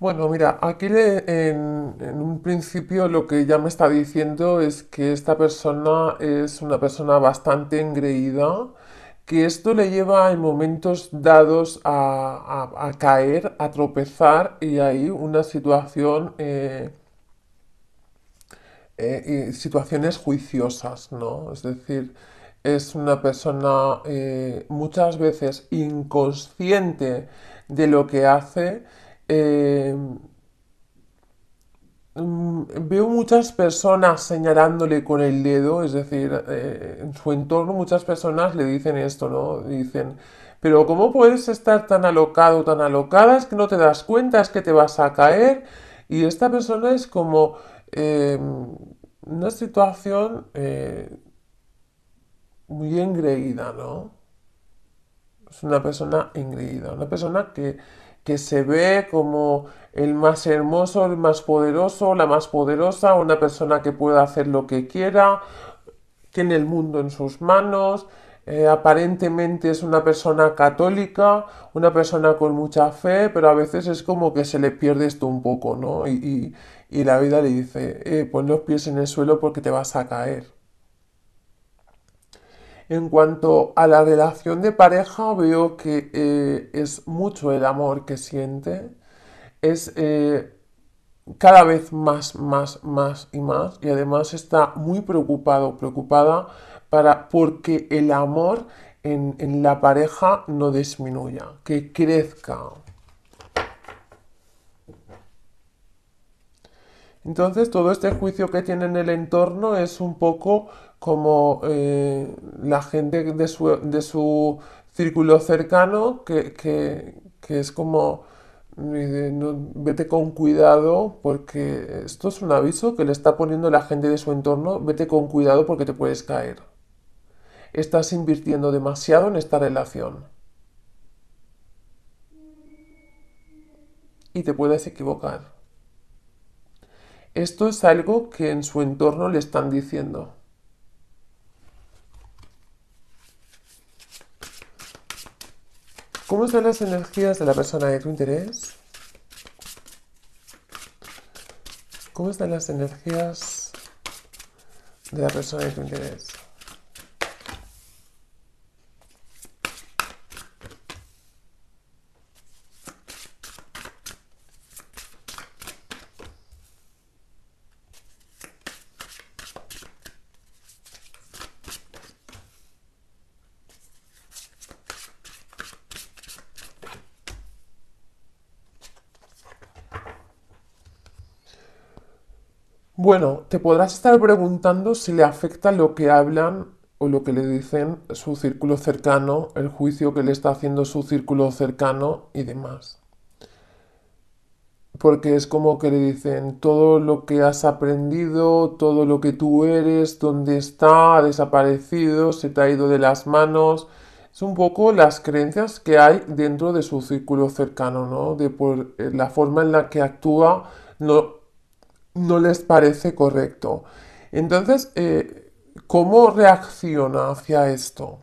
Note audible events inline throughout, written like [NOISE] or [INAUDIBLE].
Bueno, mira, aquí en, un principio lo que ya me está diciendo es que esta persona es una persona bastante engreída, que esto le lleva en momentos dados a, caer, a tropezar y hay una situación, eh, eh, situaciones juiciosas, ¿no? Es decir, es una persona eh, muchas veces inconsciente de lo que hace Em, em, veo muchas personas señalándole con el dedo, es decir, eh, en su entorno muchas personas le dicen esto, ¿no? Dicen, pero ¿cómo puedes estar tan alocado, tan alocada? Es que no te das cuenta, es que te vas a caer. Y esta persona es como em, una situación eh, muy engreída, ¿no? Es una persona engreída, una persona que que se ve como el más hermoso, el más poderoso, la más poderosa, una persona que pueda hacer lo que quiera, tiene el mundo en sus manos, eh, aparentemente es una persona católica, una persona con mucha fe, pero a veces es como que se le pierde esto un poco, ¿no? Y, la vida le dice, eh, pon los pies en el suelo porque te vas a caer. En cuanto a la relación de pareja, veo que eh, es mucho el amor que siente. Es eh, cada vez más, más, más y más. Y además está muy preocupado, preocupada para porque el amor en, en la pareja no disminuya, que crezca, Entonces todo este juicio que tiene en el entorno es un poco como eh, la gente de su, círculo cercano que, es como eh, vete con cuidado porque esto es un aviso que le está poniendo la gente de su entorno, vete con cuidado porque te puedes caer. Estás invirtiendo demasiado en esta relación. Y te puedes equivocar. Esto es algo que en su entorno le están diciendo. ¿Cómo están las energías de la persona de tu interés? ¿Cómo están las energías de la persona de tu interés? Bueno, te podrás estar preguntando si le afecta lo que hablan o lo que le dicen su círculo cercano, el juicio que le está haciendo su círculo cercano y demás. Porque es como que le dicen todo lo que has aprendido, todo lo que tú eres, dónde está, ha desaparecido, se te ha ido de las manos. Es un poco las creencias que hay dentro de su círculo cercano, ¿no? De por eh, la forma en la que actúa, no, no les parece correcto. Entonces, eh, ¿cómo reacciona hacia esto?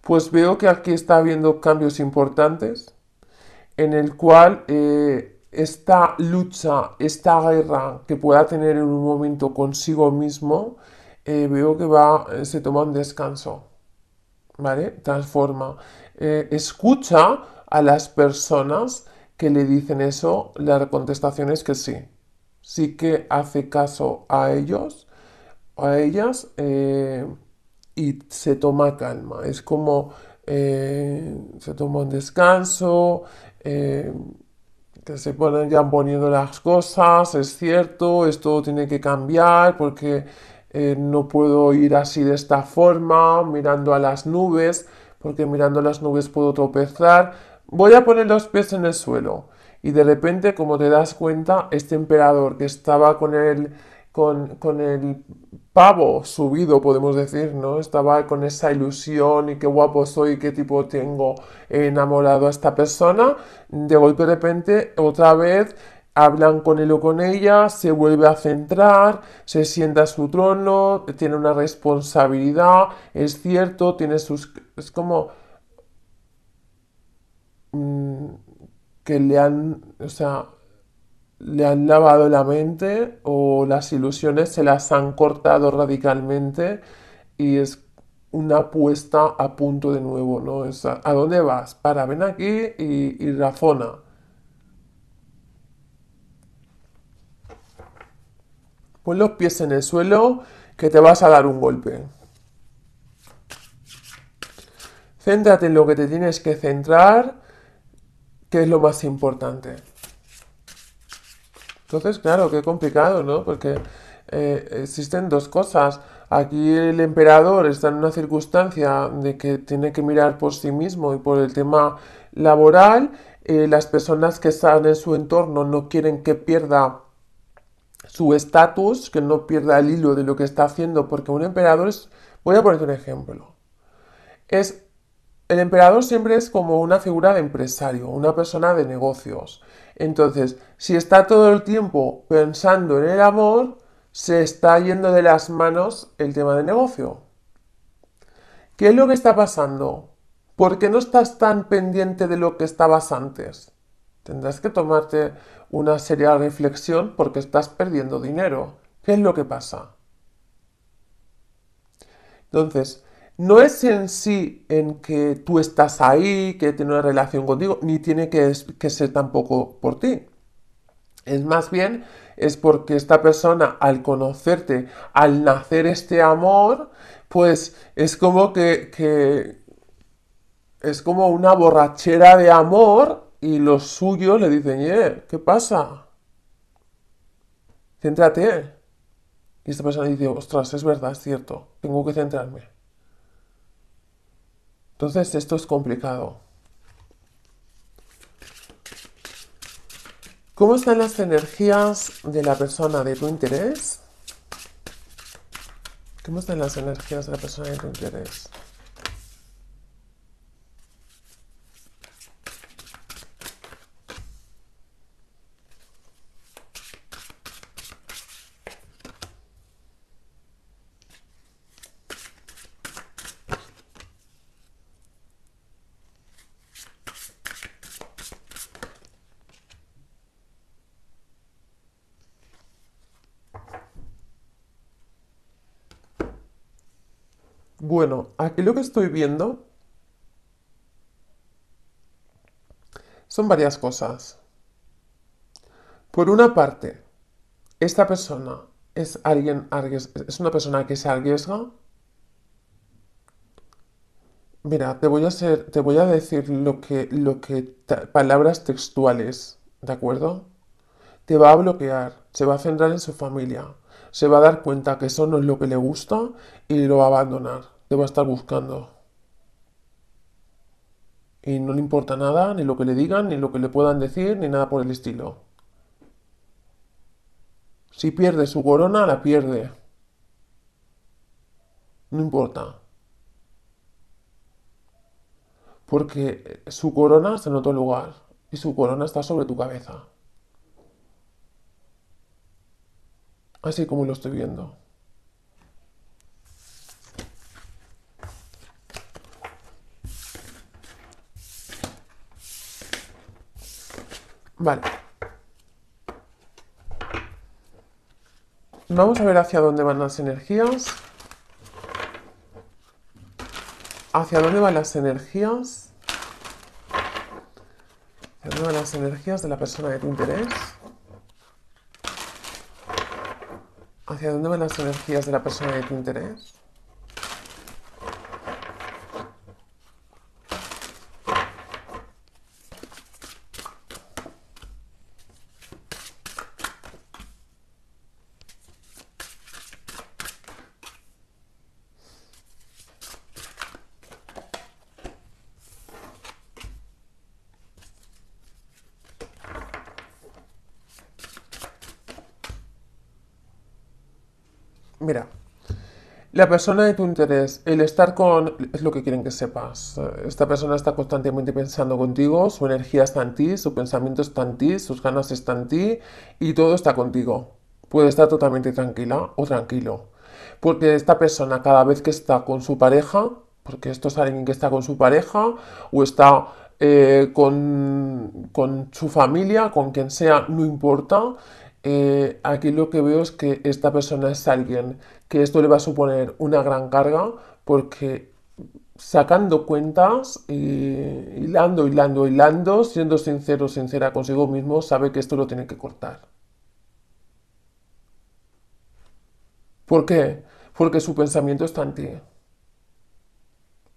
Pues veo que aquí está habiendo cambios importantes en el cual eh, esta lucha, esta guerra que pueda tener en un momento consigo mismo, eh, veo que va, se toma un descanso, ¿vale? Transforma. escucha a las personas que le dicen eso, la contestación es que sí, sí que hace caso a ellos, a ellas, eh, y se toma calma. Es como eh, se toma un descanso, eh, que se ponen ya poniendo las cosas, es cierto, esto tiene que cambiar porque no puedo ir así de esta forma, mirando a las nubes, porque mirando a las nubes puedo tropezar. Voy a poner los pies en el suelo. Y de repente, como te das cuenta, este emperador que estaba con el, con, el pavo subido, podemos decir, ¿no? Estaba con esa ilusión y qué guapo soy, qué tipo tengo enamorado a esta persona. De golpe, de repente, otra vez hablan con él o con ella, se vuelve a centrar, se sienta a su trono, tiene una responsabilidad, es cierto, tiene sus... es como... Mm, que le han, o sea, le han lavado la mente o las ilusiones se las han cortado radicalmente y es una apuesta a punto de nuevo, ¿no? ¿a dónde vas? Para, ven aquí y, y razona. Pon los pies en el suelo que te vas a dar un golpe. Céntrate en lo que te tienes que centrar ¿Qué es lo más importante? Entonces, claro, qué complicado, ¿no? Porque eh, existen dos cosas. Aquí el emperador está en una circunstancia de que tiene que mirar por sí mismo y por el tema laboral. Eh, las personas que están en su entorno no quieren que pierda su estatus, que no pierda el hilo de lo que está haciendo, porque un emperador es, voy a poner un ejemplo, es el emperador siempre es como una figura de empresario, una persona de negocios. Entonces, si está todo el tiempo pensando en el amor, se está yendo de las manos el tema de negocio. ¿Qué es lo que está pasando? ¿Por qué no estás tan pendiente de lo que estabas antes? Tendrás que tomarte una seria reflexión porque estás perdiendo dinero. ¿Qué es lo que pasa? Entonces, no es en sí en que tú estás ahí, que tiene una relación contigo, ni tiene que, ser tampoco por ti. Es más bien, es porque esta persona al conocerte, al nacer este amor, pues es como que, es como una borrachera de amor y los suyos le dicen, ¿qué pasa? Céntrate. Y esta persona dice, ostras, es verdad, es cierto, tengo que centrarme. Entonces esto es complicado. ¿Cómo están las energías de la persona de tu interés? ¿Cómo están las energías de la persona de tu interés? Bueno, aquí lo que estoy viendo son varias cosas. Por una parte, esta persona es alguien es una persona que se arriesga. Mira, te voy a decir lo que palabras textuales, ¿de acuerdo? Te va a bloquear, se va a centrar en su familia, se va a dar cuenta que eso no es lo que le gusta y lo va a abandonar va a estar buscando. Y no le importa nada, ni lo que le digan, ni lo que le puedan decir, ni nada por el estilo. Si pierde su corona, la pierde. No importa. Porque su corona está en otro lugar y su corona está sobre tu cabeza. Así como lo estoy viendo. Vale. Vamos a ver hacia dónde van las energías. ¿Hacia dónde van las energías? ¿Hacia dónde van las energías de la persona de tu interés? ¿Hacia dónde van las energías de la persona de tu interés? La persona de tu interés, el estar con, es lo que quieren que sepas. Esta persona está constantemente pensando contigo, su energía está en ti, su pensamiento está en ti, sus ganas están en ti y todo está contigo. Puede estar totalmente tranquila o tranquilo. Porque esta persona cada vez que está con su pareja, porque esto es alguien que está con su pareja o está eh, con, con su familia, con quien sea, no importa, eh, aquí lo que veo es que esta persona es alguien que esto le va a suponer una gran carga porque sacando cuentas, y hilando, hilando, hilando, siendo sincero, sincera consigo mismo, sabe que esto lo tiene que cortar. ¿Por qué? Porque su pensamiento está en ti.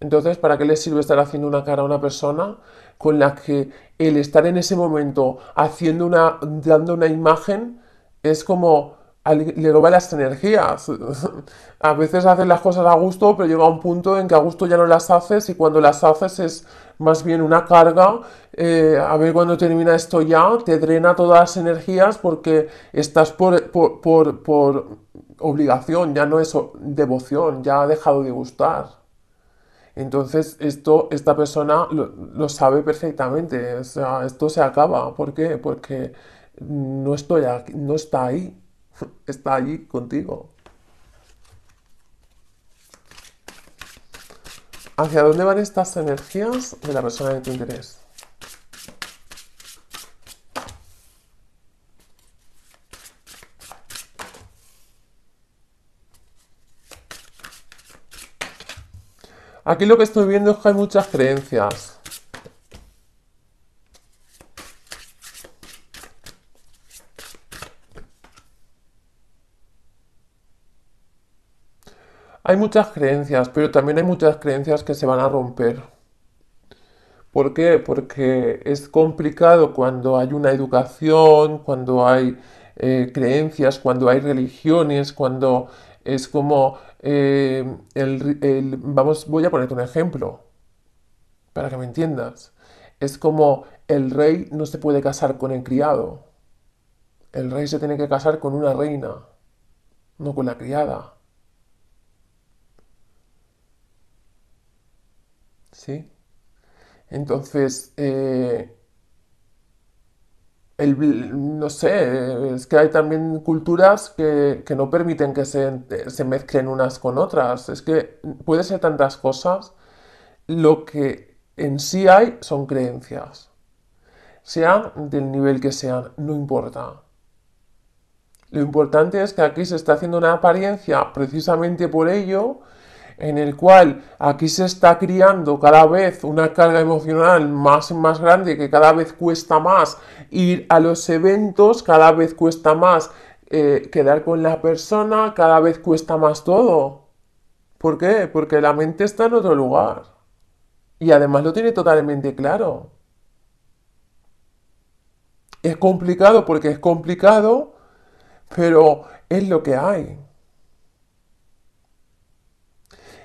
Entonces, ¿para qué le sirve estar haciendo una cara a una persona con la que el estar en ese momento haciendo una, dando una imagen es como le roba las energías. [LAUGHS] a veces haces las cosas a gusto, pero llega un punto en que a gusto ya no las haces y cuando las haces es más bien una carga. Eh, a ver cuando termina esto ya, te drena todas las energías porque estás por obligación, ya no es devoción, ya ha dejado de gustar. Entonces, esto, esta persona lo, sabe perfectamente, o sea, esto se acaba. ¿Por qué? Porque no, estoy aquí, no está ahí, [LAUGHS] está allí contigo. ¿Hacia dónde van estas energías de la persona de tu interés? Aquí lo que estoy viendo es que hay muchas creencias. Hay muchas creencias, pero también hay muchas creencias que se van a romper. ¿Por qué? Porque es complicado cuando hay una educación, cuando hay eh, creencias, cuando hay religiones, cuando es como eh, vamos, voy a ponerte un ejemplo para que me entiendas. Es como el rey no se puede casar con el criado. El rey se tiene que casar con una reina, no con la criada. ¿Sí? Entonces, eh, el, no sé, es que hay también culturas que, no permiten que se, se, mezclen unas con otras. Es que puede ser tantas cosas. Lo que en sí hay son creencias. Sean del nivel que sean, no importa. Lo importante es que aquí se está haciendo una apariencia precisamente por ello en el cual aquí se está criando cada vez una carga emocional más y más grande, que cada vez cuesta más ir a los eventos, cada vez cuesta más eh, quedar con la persona, cada vez cuesta más todo. ¿Por qué? Porque la mente está en otro lugar. Y además lo tiene totalmente claro. Es complicado porque es complicado, pero es lo que hay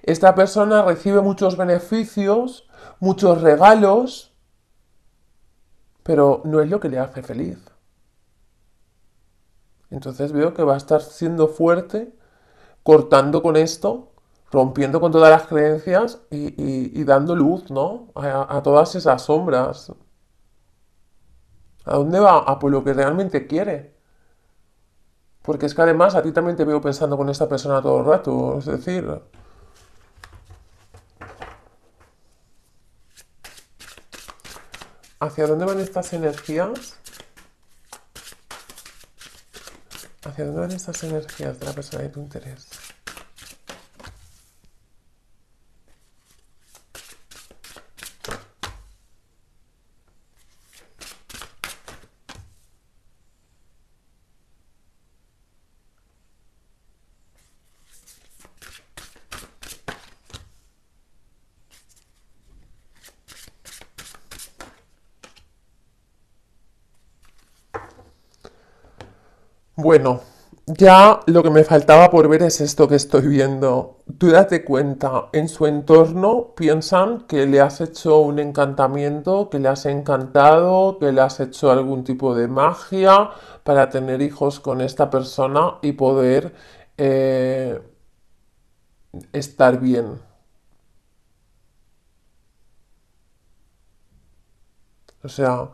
esta persona recibe muchos beneficios, muchos regalos, pero no es lo que le hace feliz. Entonces veo que va a estar siendo fuerte, cortando con esto, rompiendo con todas las creencias y, dando luz, ¿no? A, a todas esas sombras. ¿A dónde va? A por lo que realmente quiere. Porque es que además a ti también te veo pensando con esta persona todo el rato. Es decir, ¿Hacia dónde van estas energías? ¿Hacia dónde van estas energías de la persona de tu interés? Bueno, ya lo que me faltaba por ver es esto que estoy viendo. Tú date cuenta, en su entorno piensan que le has hecho un encantamiento, que le has encantado, que le has hecho algún tipo de magia para tener hijos con esta persona y poder eh, estar bien. O sea,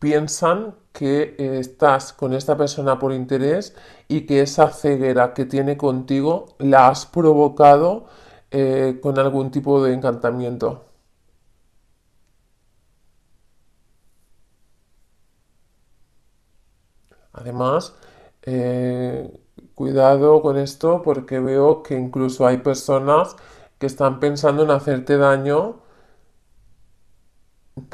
piensan que eh, estás con esta persona por interés y que esa ceguera que tiene contigo la has provocado eh, con algún tipo de encantamiento. Además, eh, cuidado con esto porque veo que incluso hay personas que están pensando en hacerte daño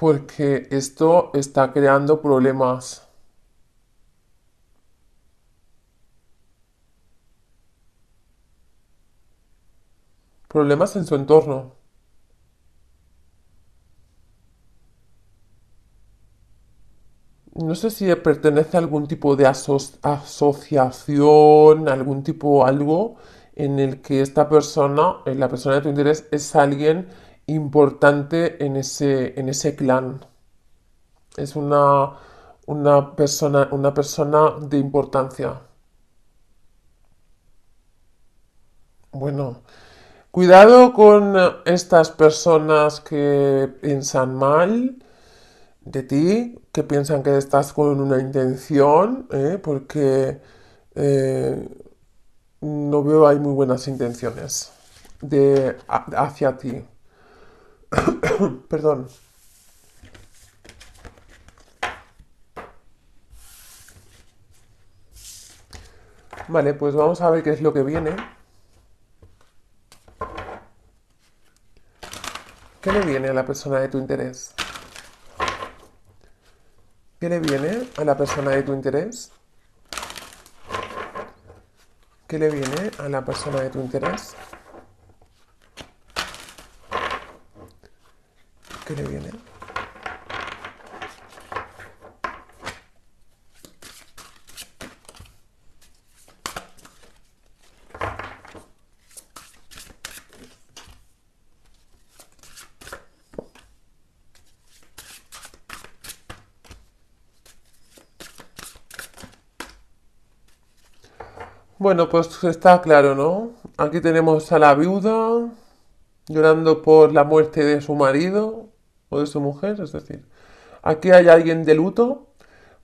porque esto está creando problemas. Problemas en su entorno. No sé si pertenece a algún tipo de asociación, algún tipo algo en el que esta persona, eh, la persona de tu interés, es alguien importante en ese, en ese clan. Es una, una, persona, una persona de importancia. Bueno, cuidado con estas personas que piensan mal de ti, que piensan que estás con una intención, ¿eh? porque eh, no veo hay muy buenas intenciones de, hacia ti. [COUGHS] Perdón. Vale, pues vamos a ver qué es lo que viene. ¿Qué le viene a la persona de tu interés? ¿Qué le viene a la persona de tu interés? ¿Qué le viene a la persona de tu interés? Bueno, pues está claro, ¿no? Aquí tenemos a la viuda llorando por la muerte de su marido o de su mujer. Es decir, aquí hay alguien de luto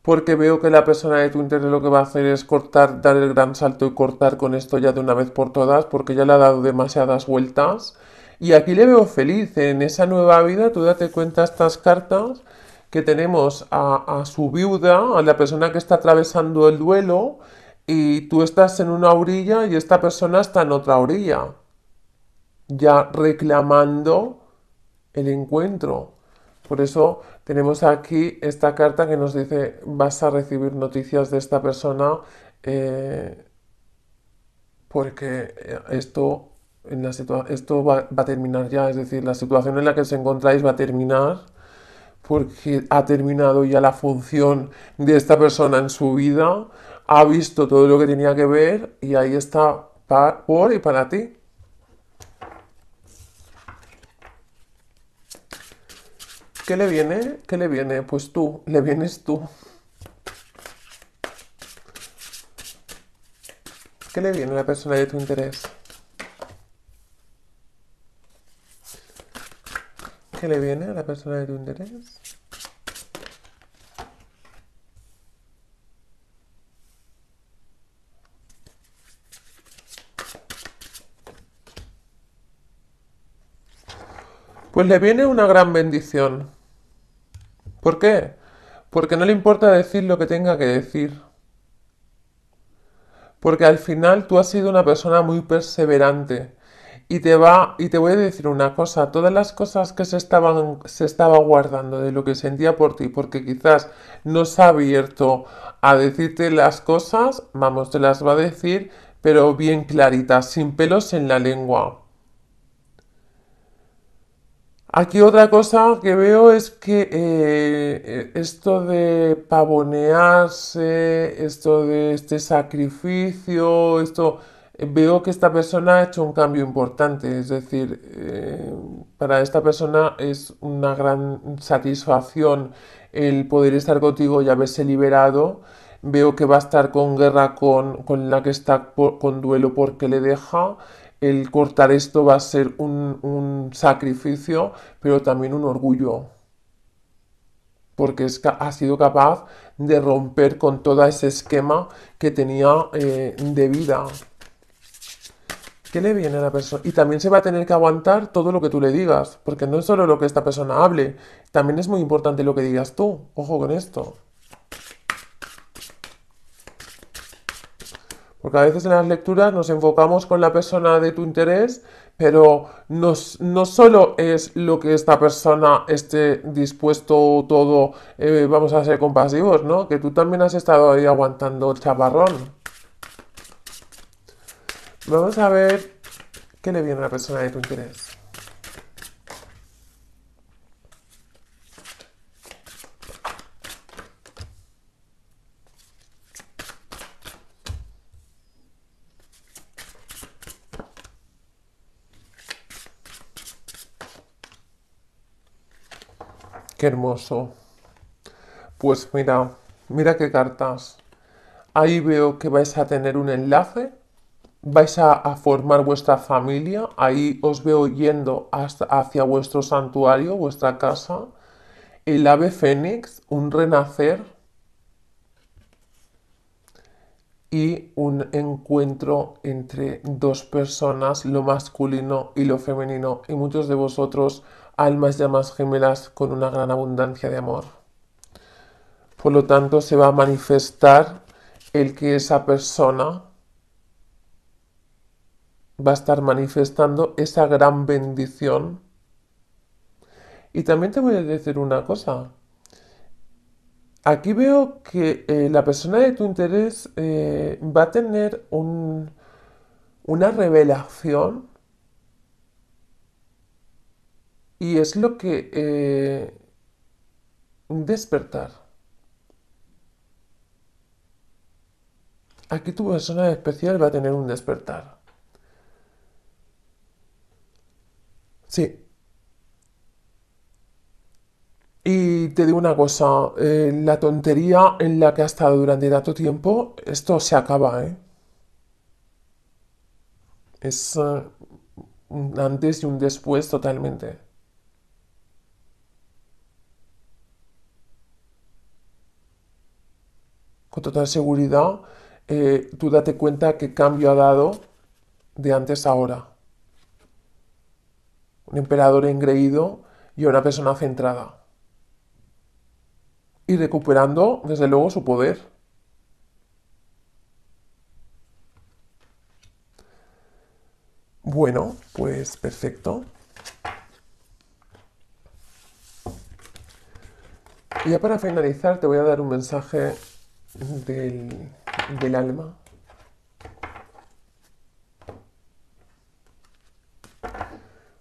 porque veo que la persona de Twitter lo que va a hacer es cortar, dar el gran salto y cortar con esto ya de una vez por todas porque ya le ha dado demasiadas vueltas. Y aquí le veo feliz en esa nueva vida. Tú date cuenta estas cartas que tenemos a su viuda, a la persona que está atravesando el duelo, y tú estás en una orilla y esta persona está en otra orilla, ya reclamando el encuentro. Por eso tenemos aquí esta carta que nos dice vas a recibir noticias de esta persona eh, porque esto, en esto va, a terminar ya, es decir, la situación en la que os encontráis va a terminar porque ha terminado ya la función de esta persona en su vida, ha visto todo lo que tenía que ver y ahí está por y para ti. ¿Qué le viene? ¿Qué le viene? Pues tú, le vienes tú. ¿Qué le viene a la persona de tu interés? ¿Qué le viene a la persona de tu interés? Pues le viene una gran bendición. ¿Por qué? Porque no le importa decir lo que tenga que decir. Porque al final tú has sido una persona muy perseverante. Y te, va, y te voy a decir una cosa, todas las cosas que se estaban se estaba guardando de lo que sentía por ti, porque quizás no se ha abierto a decirte las cosas, vamos, te las va a decir, pero bien claritas, sin pelos en la lengua. Aquí otra cosa que veo es que eh, esto de pavonearse, esto de este sacrificio, esto veo que esta persona ha hecho un cambio importante, es decir, eh, para esta persona es una gran satisfacción el poder estar contigo y haberse liberado. Veo que va a estar con guerra con, la que está con duelo porque le deja el cortar esto va a ser un, sacrificio, pero también un orgullo, porque ha sido capaz de romper con todo ese esquema que tenía eh, de vida. ¿Qué le viene a la persona? Y también se va a tener que aguantar todo lo que tú le digas, porque no es solo lo que esta persona hable, también es muy importante lo que digas tú. Ojo con esto. Porque a veces en las lecturas nos enfocamos con la persona de tu interés, pero no solo es lo que esta persona esté dispuesto todo, eh, vamos a ser compasivos, ¿no? Que tú también has estado ahí aguantando chaparrón. Vamos a ver qué le viene a la persona de tu interés. hermoso. Pues mira, mira qué cartas. Ahí veo que vais a tener un enlace, vais a, formar vuestra familia, ahí os veo yendo hasta, hacia vuestro santuario, vuestra casa. El ave fénix, un renacer y un encuentro entre dos personas, lo masculino y lo femenino. Y muchos de vosotros almas llamas gemelas con una gran abundancia de amor. Por lo tanto, se va a manifestar el que esa persona va a estar manifestando esa gran bendición. Y también te voy a decir una cosa. Aquí veo que eh, la persona de tu interés eh, va a tener una revelación y es lo que eh, despertar. Aquí tu persona especial va a tener un despertar. Sí. Y te digo una cosa, eh, la tontería en la que has estado durante tanto tiempo, esto se acaba, ¿eh? Es eh, un antes y un después totalmente. con total seguridad, eh, tú date cuenta qué cambio ha dado de antes a ahora. Un emperador engreído y una persona centrada. Y recuperando, desde luego, su poder. Bueno, pues perfecto. Y ya para finalizar te voy a dar un mensaje del, alma.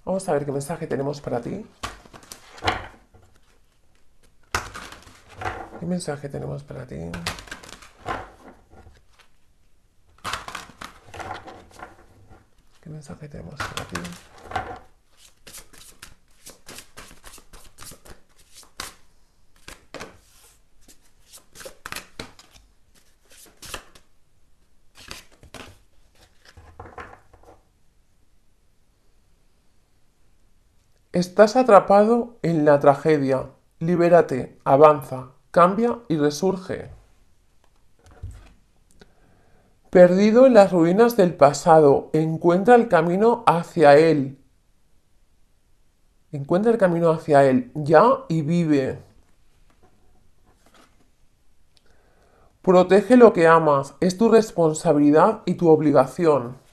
Vamos a ver qué mensaje tenemos para ti. ¿Qué mensaje tenemos para ti? ¿Qué mensaje tenemos para ti? Estás atrapado en la tragedia. Libérate, avanza, cambia y resurge. Perdido en las ruinas del pasado, encuentra el camino hacia él. Encuentra el camino hacia él, ya y vive. Protege lo que amas, es tu responsabilidad y tu obligación.